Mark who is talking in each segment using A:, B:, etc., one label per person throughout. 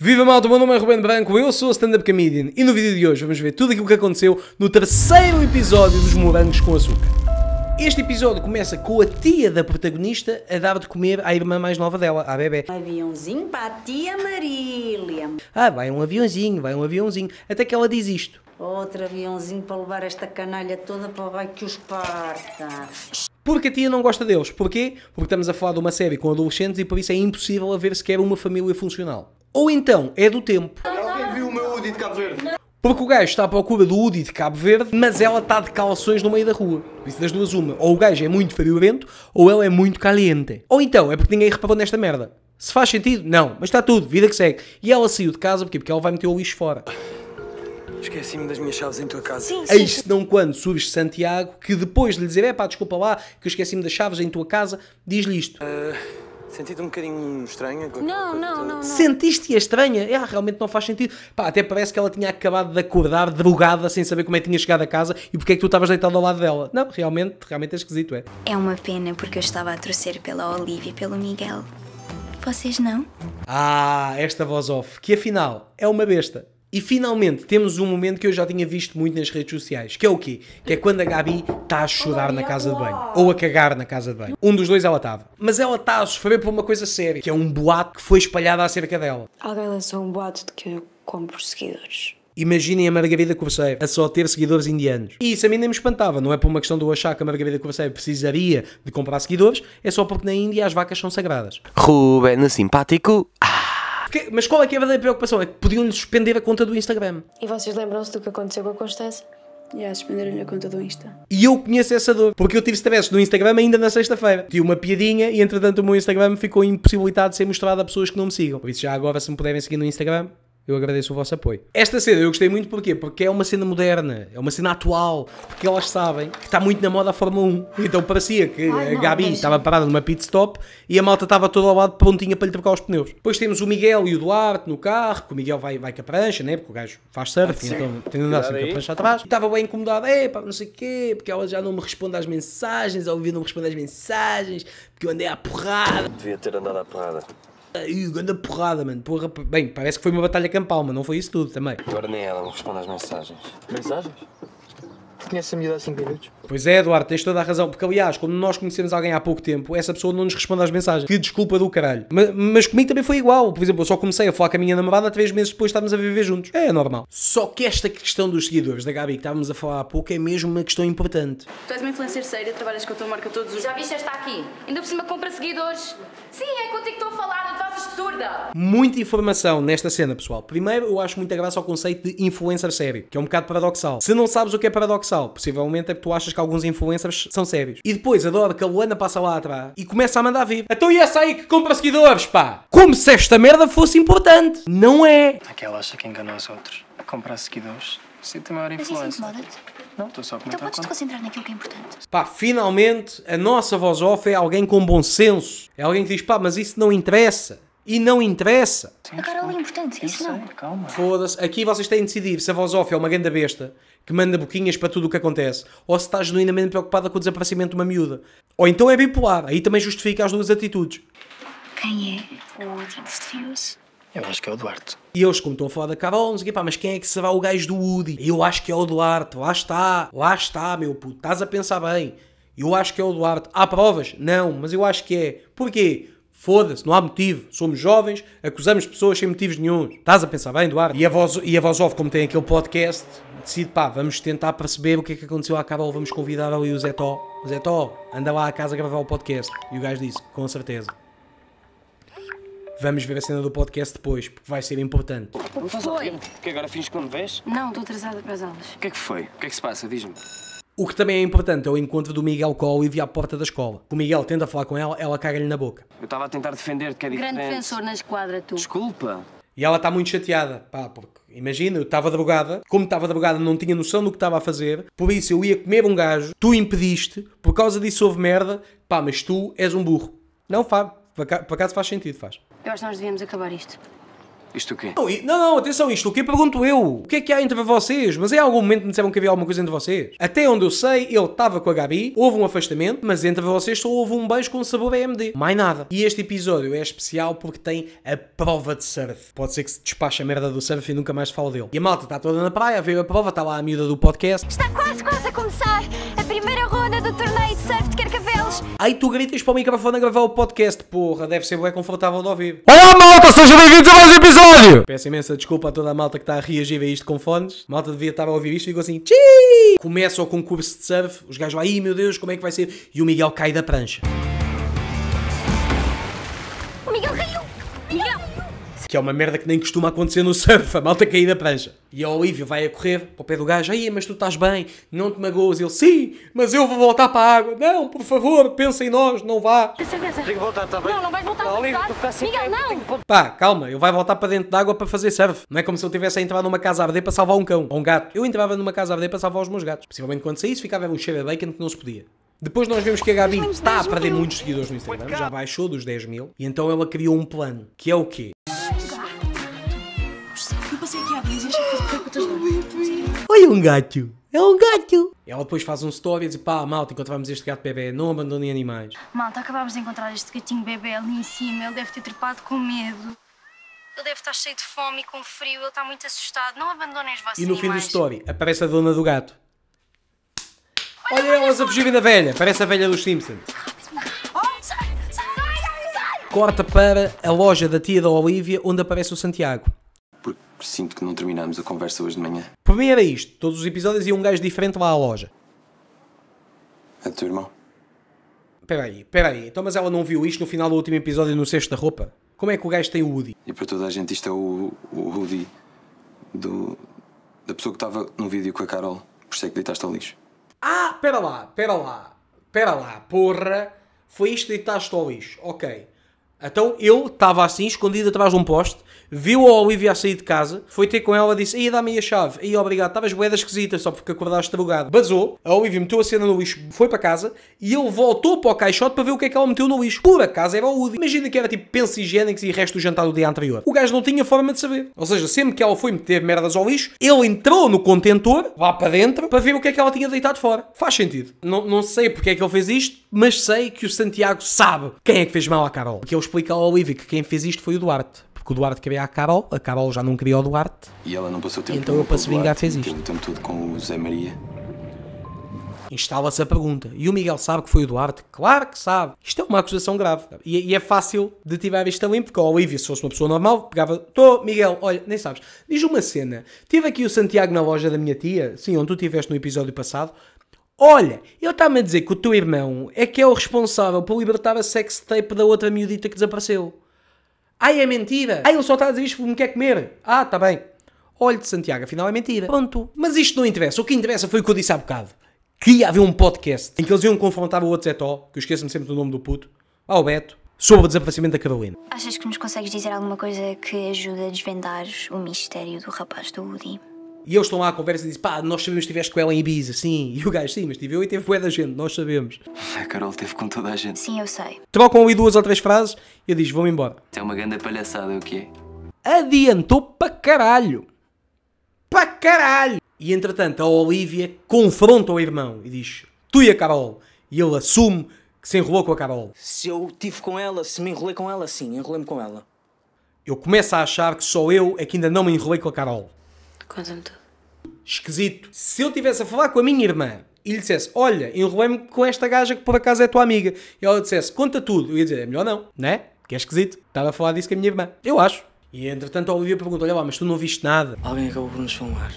A: Viva malta, meu nome é Ruben Branco, eu sou a stand-up comedian e no vídeo de hoje vamos ver tudo aquilo que aconteceu no terceiro episódio dos Morangos com Açúcar. Este episódio começa com a tia da protagonista a dar de comer à irmã mais nova dela, à bebê. Aviãozinho para a tia Marília. Ah, vai um aviãozinho, vai um aviãozinho. Até que ela diz isto. Outro aviãozinho para levar esta canalha toda para o bairro que os parta. Porque a tia não gosta deles. Porquê? Porque estamos a falar de uma série com adolescentes e por isso é impossível haver sequer uma família funcional. Ou então é do tempo. Alguém viu o meu Udi de Cabo Verde? Porque o gajo está à procura do Udi de Cabo Verde, mas ela está de calções no meio da rua. Por isso das duas uma. Ou o gajo é muito friorento, ou ela é muito caliente. Ou então é porque ninguém reparou nesta merda. Se faz sentido? Não. Mas está tudo. Vida que segue. E ela saiu de casa porque, porque ela vai meter o lixo fora. Esqueci-me das minhas chaves em tua casa. Sim, sim. Eis não quando subes Santiago, que depois de lhe dizer, é pá, desculpa lá, que eu esqueci-me das chaves em tua casa, diz-lhe isto. Uh... Senti-te um bocadinho estranha? não, não, não, não. Sentiste-a estranha? É, realmente não faz sentido. Pá, até parece que ela tinha acabado de acordar drogada sem saber como é que tinha chegado a casa e porque é que tu estavas deitado ao lado dela. Não, realmente, realmente é esquisito, é? É uma pena porque eu estava a torcer pela Olivia e pelo Miguel. Vocês não? Ah, esta voz off, que afinal é uma besta. E finalmente temos um momento que eu já tinha visto muito nas redes sociais, que é o quê? Que é quando a Gabi está a chorar na casa de banho. Ou a cagar na casa de banho. Um dos dois ela estava. Mas ela está a sofrer por uma coisa séria, que é um boato que foi espalhado acerca dela. Alguém lançou um boato de que eu compro seguidores. Imaginem a Margarida Corsair a só ter seguidores indianos. E isso a mim nem me espantava, não é por uma questão de eu achar que a Margarida Corsair precisaria de comprar seguidores, é só porque na Índia as vacas são sagradas. Ruben, simpático. Ah. Porque, mas qual é que é a verdadeira preocupação? É que podiam-lhe suspender a conta do Instagram. E vocês lembram-se do que aconteceu com a Constância? E yeah, suspenderam-lhe a conta do Insta. E eu conheço essa dor, porque eu tive stress no Instagram ainda na sexta-feira. Tive uma piadinha e entretanto o meu Instagram ficou impossibilitado de ser mostrado a pessoas que não me sigam. Por isso já agora se me puderem seguir no Instagram, eu agradeço o vosso apoio. Esta cena eu gostei muito porquê? Porque é uma cena moderna, é uma cena atual, porque elas sabem que está muito na moda a Fórmula 1. Então parecia que Ai, a Gabi estava parada numa pit stop e a malta estava toda ao lado prontinha para lhe trocar os pneus. Depois temos o Miguel e o Duarte no carro, que o Miguel vai, vai com a prancha, né? porque o gajo faz surf, ah, então tem de andar sempre a prancha atrás. Estava bem incomodado, é pá, não sei o quê, porque ela já não me responde às mensagens, ao ouvir não me responde às mensagens, porque eu andei à porrada. Devia ter andado à porrada. Ai, grande porrada, mano. Porra, bem, parece que foi uma batalha campal, mas não foi isso tudo também. Agora nem ela, responde às mensagens. Mensagens? conheces a miúda há 5 minutos. Pois é, Eduardo, tens toda a razão. Porque, aliás, quando nós conhecemos alguém há pouco tempo, essa pessoa não nos responde às mensagens. Que desculpa do caralho. Mas, mas comigo também foi igual. Por exemplo, eu só comecei a falar com a minha namorada 3 meses depois de estarmos a viver juntos. É normal. Só que esta questão dos seguidores da Gabi que estávamos a falar há pouco é mesmo uma questão importante. Tu és uma influencer séria, trabalhas com a tua marca todos os... Já viste esta aqui? Ainda por cima compra seguidores. Sim, é contigo que estou a falar, não estou absurda! Muita informação nesta cena, pessoal. Primeiro, eu acho muita graça ao conceito de influencer sério, que é um bocado paradoxal. Se não sabes o que é paradoxal, possivelmente é que tu achas que alguns influencers são sérios. E depois, adoro que a Luana passa lá atrás e começa a mandar vir. Então e essa aí que compra seguidores, pá? Como se esta merda fosse importante. Não é. Aquela acha que enganou os outros. Comprar seguidores. Sinto maior é influência. não, estou só a Então podes te concentrar naquilo que é importante. Pá, finalmente a nossa voz off é alguém com bom senso. É alguém que diz, pá, mas isso não interessa. E não interessa. Agora ali é importante, isso não. É? Calma. Foda-se. Aqui vocês têm de decidir se a off é uma grande besta que manda boquinhas para tudo o que acontece ou se está genuinamente preocupada com o desaparecimento de uma miúda. Ou então é bipolar. Aí também justifica as duas atitudes. Quem é o Woody misterioso? Eu acho que é o Duarte. E eles, como estão a falar da Carol, não sei pá, mas quem é que será o gajo do Woody? Eu acho que é o Duarte. Lá está. Lá está, meu puto. Estás a pensar bem. Eu acho que é o Duarte. Há provas? Não, mas eu acho que é. Porquê? Foda-se, não há motivo. Somos jovens, acusamos pessoas sem motivos nenhum. Estás a pensar bem, Eduardo? E a voz, e a voz off, como tem aquele podcast, decide, pá, vamos tentar perceber o que é que aconteceu à Carol, vamos convidar ali o Zé Tó. Zé Tó, anda lá à casa a gravar o podcast. E o gajo disse, com certeza. Vamos ver a cena do podcast depois, porque vai ser importante. Não estás a Que agora fins que vês? Não, estou atrasada para as aulas. O que é que foi? O que é que se passa? Diz-me. O que também é importante é o encontro do Miguel com a Olivia à porta da escola. O Miguel tenta falar com ela, ela caga-lhe na boca. Eu estava a tentar defender-te, que é diferente. Grande defensor na esquadra, tu. Desculpa. E ela está muito chateada, pá, porque imagina, eu estava drogada, como estava drogada não tinha noção do que estava a fazer, por isso eu ia comer um gajo, tu impediste, por causa disso houve merda, pá, mas tu és um burro. Não, Fábio, por acaso faz sentido, faz. Eu acho que nós devíamos acabar isto. Isto o quê? Não, não, atenção, isto o quê? Pergunto eu. O que é que há entre vocês? Mas em algum momento me disseram que havia alguma coisa entre vocês. Até onde eu sei, ele estava com a Gabi, houve um afastamento, mas entre vocês só houve um beijo com sabor AMD. Mais nada. E este episódio é especial porque tem a prova de surf. Pode ser que se despache a merda do surf e nunca mais fala dele. E a malta está toda na praia, veio a prova, está lá a miúda do podcast. Está quase, quase a começar. Aí tu gritas para o microfone a gravar o podcast, porra, deve ser bem confortável de ouvir. Olá malta, sejam bem-vindos a mais um episódio! Peço imensa desculpa a toda a malta que está a reagir a isto com fones. A malta devia estar a ouvir isto e ficou assim, Tchii! Começa o concurso de surf, os gajos, ai meu Deus, como é que vai ser? E o Miguel cai da prancha. que é uma merda que nem costuma acontecer no surf, a malta cair da prancha. E a Olívia vai a correr para o pé do gajo, aí, mas tu estás bem, não te magoas. Ele, sim, mas eu vou voltar para a água. Não, por favor, pensa em nós, não vá. Tenho que voltar também. Tá não, não vais voltar para Olívia, assim Miguel, não. Pá, calma, eu vai voltar para dentro da água para fazer surf. Não é como se eu tivesse a entrar numa casa a arder para salvar um cão ou um gato. Eu entrava numa casa a arder para salvar os meus gatos. Possivelmente quando saísse ficava um cheiro de bacon que não se podia. Depois nós vemos que a Gabi está a perder muitos seguidores no Instagram, já baixou dos 10 mil, e então ela criou um plano, que é o quê? Olha um gato. É um gato. Ela depois faz um story e diz, pá, malta, encontramos este gato bebê, não abandonem animais. Malta, acabámos de encontrar este gatinho bebê ali em cima, ele deve ter trepado com medo. Ele deve estar cheio de fome e com frio, ele está muito assustado, não abandonem os vossos E no fim do story aparece a dona do gato. Olha elas a fugirem da velha, parece a velha dos Simpsons. Corta para a loja da tia da Olivia, onde aparece o Santiago sinto que não terminámos a conversa hoje de manhã. Para mim era isto. Todos os episódios ia um gajo diferente lá à loja. É teu irmão. Peraí, peraí. Então, mas ela não viu isto no final do último episódio no cesto da roupa? Como é que o gajo tem o Woody? E para toda a gente, isto é o, o Woody do, da pessoa que estava no vídeo com a Carol. Por ser é que deitaste ao lixo. Ah, pera lá, pera lá. Pera lá, porra. Foi isto que deitaste ao lixo. Ok. Então eu estava assim, escondido atrás de um poste, viu a Olivia sair de casa, foi ter com ela e disse: ia dar me a chave, e obrigado, estavas boeda esquisita só porque acordaste drogado. Basou, a Olivia meteu a cena no lixo, foi para casa e ele voltou para o caixote para ver o que é que ela meteu no lixo. Por acaso era o Woody. Imagina que era tipo pensa higiênicos e resto do jantar do dia anterior. O gajo não tinha forma de saber. Ou seja, sempre que ela foi meter merdas ao lixo, ele entrou no contentor, lá para dentro, para ver o que é que ela tinha deitado fora. Faz sentido. Não, não sei porque é que ele fez isto, mas sei que o Santiago sabe quem é que fez mal à Carol. porque eles é explicar ao Olívio que quem fez isto foi o Duarte. Porque o Duarte queria a Carol, a Carol já não queria o Duarte. E ela não passou tempo Então eu, passo a vingar, fez isto. Teve o tempo todo com o Zé Maria. Instala-se a pergunta. E o Miguel sabe que foi o Duarte? Claro que sabe. Isto é uma acusação grave. E, e é fácil de tiver isto limpo, porque o Olívio, se fosse uma pessoa normal, pegava. Tô, Miguel, olha, nem sabes. Diz uma cena. Tive aqui o Santiago na loja da minha tia, sim, onde tu estiveste no episódio passado, Olha, eu estava a dizer que o teu irmão é que é o responsável por libertar a sex tape da outra miudita que desapareceu. Ai, é mentira. Ai, ele só está a dizer isto porque me quer comer. Ah, está bem. Olha, Santiago, afinal é mentira. Pronto. Mas isto não interessa. O que interessa foi o que eu disse há bocado. Que ia haver um podcast em que eles iam confrontar o outro Zetó, que eu esqueço-me sempre do nome do puto, ao Beto, sobre o desaparecimento da Carolina. Achas que nos consegues dizer alguma coisa que ajude a desvendar o mistério do rapaz do Woody? E eles estão lá à conversa e dizem, pá, nós sabemos que estiveste com ela em Ibiza, sim. E o gajo, sim, mas tive eu e teve bué da gente, nós sabemos. A Carol teve com toda a gente. Sim, eu sei. Trocam ali duas ou três frases e ele diz, vou-me embora. É uma grande palhaçada, é o quê? Adiantou para caralho. Para caralho. E entretanto, a Olivia confronta o irmão e diz, tu e a Carol. E ele assume que se enrolou com a Carol. Se eu tive com ela, se me enrolei com ela, sim, enrolei-me com ela. Eu começo a achar que só eu é que ainda não me enrolei com a Carol. Conta-me tudo. Esquisito. Se eu estivesse a falar com a minha irmã e lhe dissesse, olha, enrolei-me com esta gaja que por acaso é tua amiga, e ela dissesse, conta tudo, eu ia dizer, é melhor não, né? Que é esquisito. Estava a falar disso com a minha irmã. Eu acho. E entretanto a Olivia pergunta, olha lá, mas tu não viste nada? Alguém acabou por nos filmar.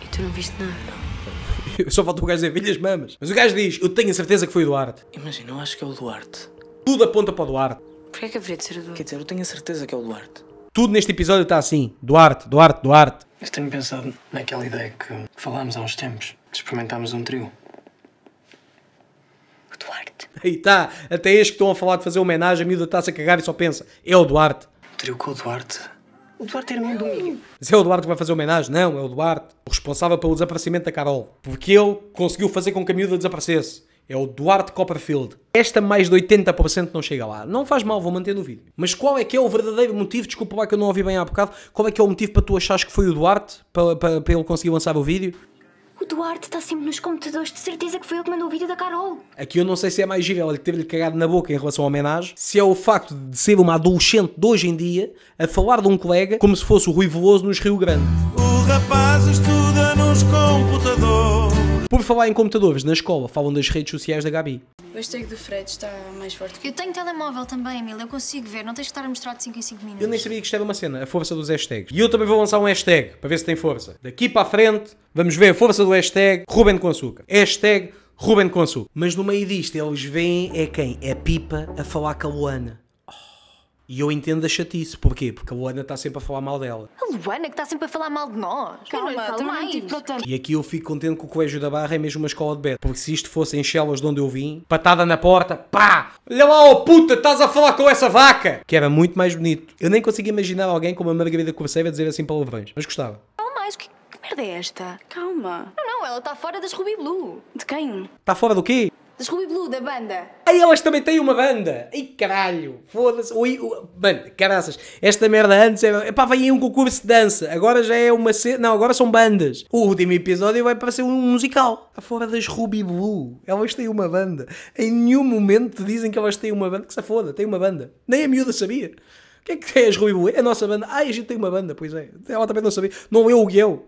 A: E tu não viste nada, não? Só falta o gajo dizer filhas mamas. Mas o gajo diz, eu tenho a certeza que foi o Duarte. Imagina, eu acho que é o Duarte. Tudo aponta para o Duarte. Porquê é que haveria de ser o Duarte? Quer dizer, eu tenho a certeza que é o Duarte. Tudo neste episódio está assim. Duarte, Duarte, Duarte. Eu tenho pensado naquela ideia que falámos há uns tempos, de experimentarmos um trio. O Duarte. Aí está, até este que estão a falar de fazer homenagem, a miúda está-se a cagar e só pensa, é o Duarte. O trio com o Duarte? O Duarte é irmão do Minho. Mas é o Duarte que vai fazer homenagem? Não, é o Duarte. O responsável pelo desaparecimento da Carol. Porque ele conseguiu fazer com que a miúda desaparecesse. É o Duarte Copperfield. Esta mais de 80% não chega lá. Não faz mal, vou manter no vídeo. Mas qual é que é o verdadeiro motivo? Desculpa lá que eu não ouvi bem há bocado. Qual é que é o motivo para tu achares que foi o Duarte? Para, para, para ele conseguir lançar o vídeo? O Duarte está sempre nos computadores, de certeza que foi ele que mandou o vídeo da Carol. Aqui eu não sei se é mais giro ele ter-lhe cagado na boca em relação à homenagem, se é o facto de ser uma adolescente de hoje em dia a falar de um colega como se fosse o Rui Veloso nos Rio Grande. O rapaz estuda nos computadores. Por falar em computadores, na escola falam das redes sociais da Gabi. O hashtag do Fred está mais forte. Eu tenho telemóvel também, Emílio, eu consigo ver, não tens que estar a mostrar de 5 em 5 minutos. Eu nem sabia que isto era uma cena, a força dos hashtags. E eu também vou lançar um hashtag, para ver se tem força. Daqui para a frente, vamos ver a força do hashtag Ruben com açúcar. Hashtag Ruben com açúcar. Mas no meio disto, eles veem é quem? É Pipa a falar com a Luana. E eu entendo a chatice. Porquê? Porque a Luana está sempre a falar mal dela. A Luana que está sempre a falar mal de nós. Calma, Calma mais. Importante. E aqui eu fico contente que o Colégio da Barra é mesmo uma escola de beta. Porque se isto fosse em Chelas de onde eu vim, patada na porta, pá! Olha lá, oh puta, estás a falar com essa vaca! Que era muito mais bonito. Eu nem consigo imaginar alguém como a Margarida Corceira dizer assim palavrões. Mas gostava. calma mais, que, que merda é esta? Calma. Não, não, ela está fora das Ruby Blue. De quem? Está fora do quê? The Scooby Blue, da banda. Ai, elas também têm uma banda! Ai, caralho! Foda-se! Mano, caraças, esta merda antes era. Epá, vai aí um concurso de dança, agora já é uma. cena. Não, agora são bandas. O último episódio vai para ser um musical. Tá fora das Ruby Blue, elas têm uma banda. Em nenhum momento dizem que elas têm uma banda. Que se foda, têm uma banda. Nem a miúda sabia. O que é que é as Ruby Blue? É a nossa banda. Ai, a gente tem uma banda, pois é. Ela também não sabia. Não é o guião.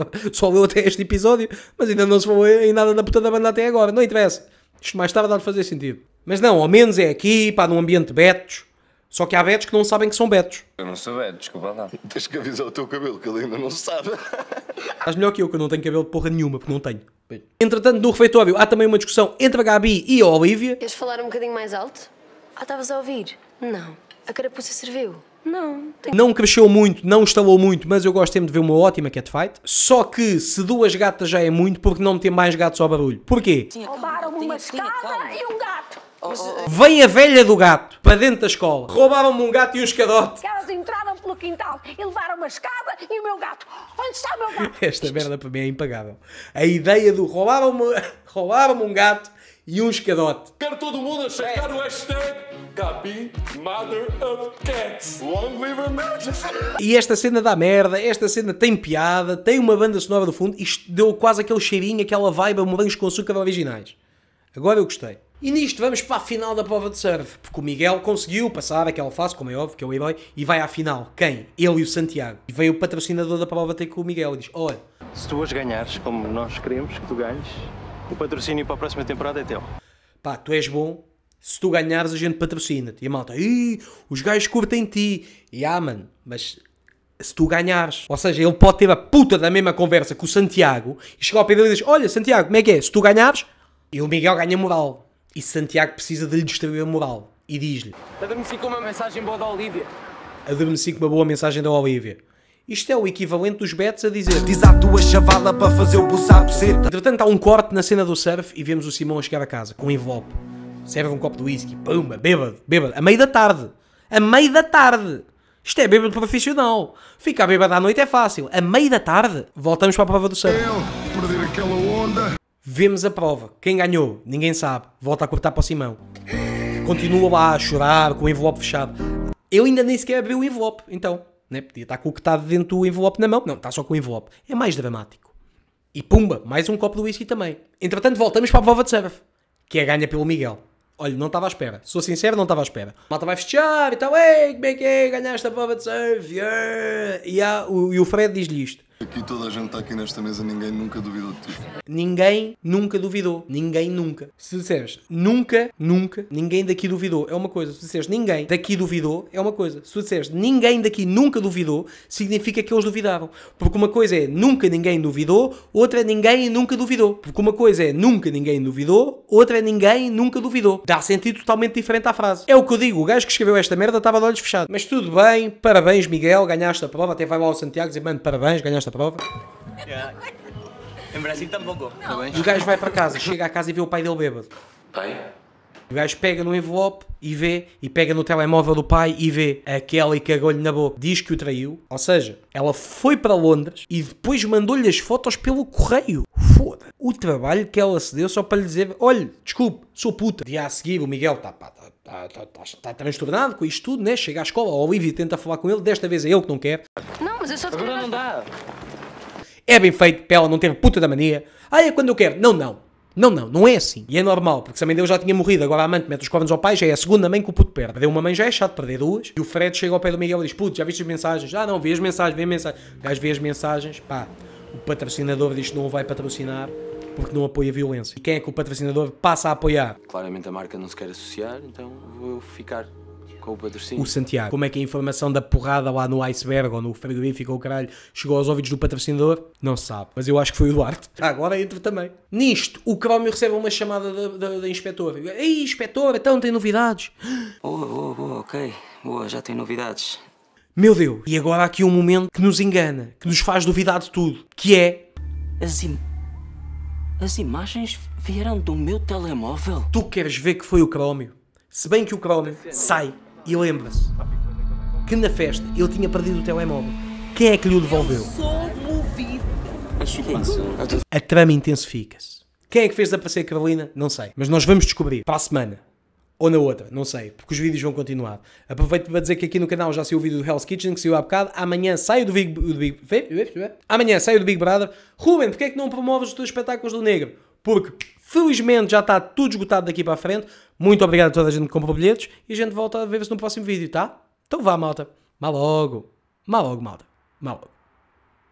A: Só leu até este episódio, mas ainda não se falou em nada da puta da banda até agora. Não interessa. Isto mais tarde há de fazer sentido. Mas não, ao menos é aqui, pá, num ambiente betos. Só que há betos que não sabem que são betos. Eu não sou beto, desculpa lá. Tens que avisar o teu cabelo, que ele ainda não sabe. Estás melhor que eu, que eu não tenho cabelo de porra nenhuma, porque não tenho. Entretanto, no refeitório há também uma discussão entre a Gabi e a Olivia. Queres falar um bocadinho mais alto? Ah, estavas a ouvir? Não. A carapuça serviu. Não. Não cresceu muito, não estalou muito, mas eu gosto sempre de ver uma ótima catfight. Só que se duas gatas já é muito, porque não tem mais gatos ao barulho? Porquê? Roubaram uma escada e um gato. oh, oh, eh, oh. Vem a velha do gato para dentro da escola. Roubaram-me um gato e um escadote. Elas entraram pelo quintal e levaram uma escada e o meu gato. Onde está o meu gato? Esta merda para mim é impagável. A ideia do roubaram-me roubaram um gato e um escadote. Quero todo mundo a chegar é. o hashtag Gabi Mother of Cats. Long live majesty. E esta cena dá merda, esta cena tem piada, tem uma banda sonora do fundo, isto deu quase aquele cheirinho, aquela vibe a morangos com açúcar originais. Agora eu gostei. E nisto vamos para a final da prova de surf, porque o Miguel conseguiu passar aquela fase, como é óbvio, que é o herói, e vai à final. Quem? Ele e o Santiago. E veio o patrocinador da prova ter com o Miguel e diz, olha... Se tu hoje ganhares, como nós queremos que tu ganhes, o patrocínio para a próxima temporada é teu. Pá, tu és bom. Se tu ganhares, a gente patrocina-te. E a malta, os gajos curtem ti. E ah, mano, mas se tu ganhares. Ou seja, ele pode ter a puta da mesma conversa com o Santiago e chegar ao Pedro e diz: Olha, Santiago, como é que é? Se tu ganhares, e o Miguel ganha moral. E Santiago precisa de lhe distribuir a moral. E diz-lhe: Adormeci com uma mensagem boa da Olívia. Adormeci com uma boa mensagem da Olívia. Isto é o equivalente dos bets a dizer Diz a tua chavala para fazer o buçar buceta Entretanto há um corte na cena do surf e vemos o Simão a chegar a casa com um envelope Serve um copo de whisky, pumba, bêbado, bêbado, a meio da tarde A meio da tarde isto é bêbado profissional. Ficar bêbado à noite é fácil. A meio da tarde, voltamos para a prova do surf. Eu perder aquela onda. Vemos a prova. Quem ganhou? Ninguém sabe. Volta a cortar para o Simão. Continua lá a chorar com o envelope fechado. Ele ainda nem sequer abriu o envelope, então né? podia estar com o que está dentro do envelope na mão, não, está só com o envelope. É mais dramático. E pumba, mais um copo de whisky também. Entretanto, voltamos para a prova de surf, que é ganha pelo Miguel. Olha, não estava à espera. Sou sincero, não estava à espera. Mata malta vai festejar e tal. Ei, como é que é? Ganhaste a prova de surf. Yeah. E, há, o, e o Fred diz-lhe isto. Aqui toda a gente está aqui nesta mesa, ninguém nunca duvidou de ti. Ninguém nunca duvidou. Ninguém nunca. Se disseres nunca, nunca, ninguém daqui duvidou, é uma coisa. Se disseres ninguém daqui duvidou, é uma coisa. Se disseres ninguém daqui nunca duvidou, significa que eles duvidavam. Porque uma coisa é nunca ninguém duvidou, outra é ninguém nunca duvidou. Porque uma coisa é nunca ninguém duvidou, outra é ninguém nunca duvidou. Dá sentido totalmente diferente à frase. É o que eu digo, o gajo que escreveu esta merda estava de olhos fechados. Mas tudo bem, parabéns Miguel, ganhaste a prova, até vai lá ao Santiago dizer, mano, parabéns, ganhaste a prova. Yeah. Em Brasil tampouco. E o gajo vai para casa, chega à casa e vê o pai dele bêbado. Pai? O gajo pega no envelope e vê, e pega no telemóvel do pai e vê aquela e cagou-lhe na boca. Diz que o traiu. Ou seja, ela foi para Londres e depois mandou-lhe as fotos pelo correio. Foda. O trabalho que ela se deu só para lhe dizer: olha, desculpe, sou puta. Dia a seguir, o Miguel está pá, tá, está, tá, tá, tá transtornado com isto tudo, né? Chega à escola, o Olívio tenta falar com ele, desta vez é ele que não quer. Não, mas eu só te Agora não dá. É bem feito para ela não ter puta da mania. Ah, é quando eu quero. Não, não. Não, não, não é assim. E é normal, porque se a mãe dele já tinha morrido, agora a amante mete os cornos ao pai, já é a segunda mãe que o puto perde. uma mãe já é chato, perder duas. E o Fred chega ao pé do Miguel e diz: Puto, já viste as mensagens? Ah, não, vê as mensagens, vê as mensagens. O gajo vê as mensagens, pá, o patrocinador diz que não o vai patrocinar porque não apoia a violência. E quem é que o patrocinador passa a apoiar? Claramente a marca não se quer associar, então vou ficar com o patrocínio. O Santiago. Como é que a informação da porrada lá no iceberg ou no frigorífico ou caralho chegou aos ouvidos do patrocinador? Não sabe. Mas eu acho que foi o Duarte. Agora entro também. Nisto, o Crómio recebe uma chamada da, da, da inspetora. Ei, inspetora, então tem novidades. Boa, boa, boa, ok. Boa, já tem novidades. Meu Deus. E agora há aqui um momento que nos engana, que nos faz duvidar de tudo, que é... As empresas as imagens vieram do meu telemóvel. Tu queres ver que foi o Crómio? Se bem que o Crómio sai e lembra-se que na festa ele tinha perdido o telemóvel. Quem é que lhe o devolveu? Eu sou movido. É a trama intensifica-se. Quem é que fez aparecer a Carolina? Não sei. Mas nós vamos descobrir para a semana ou na outra, não sei, porque os vídeos vão continuar. Aproveito para dizer que aqui no canal já saiu o vídeo do Hell's Kitchen, que saiu há bocado. Amanhã sai o do Big, do Big... Amanhã sai o do Big Brother. Ruben, que é que não promoves os teus espetáculos do negro? Porque felizmente já está tudo esgotado daqui para a frente. Muito obrigado a toda a gente que comprou bilhetes e a gente volta a ver-se no próximo vídeo, tá? Então vá, malta. Má logo. Má logo, malta. Má logo.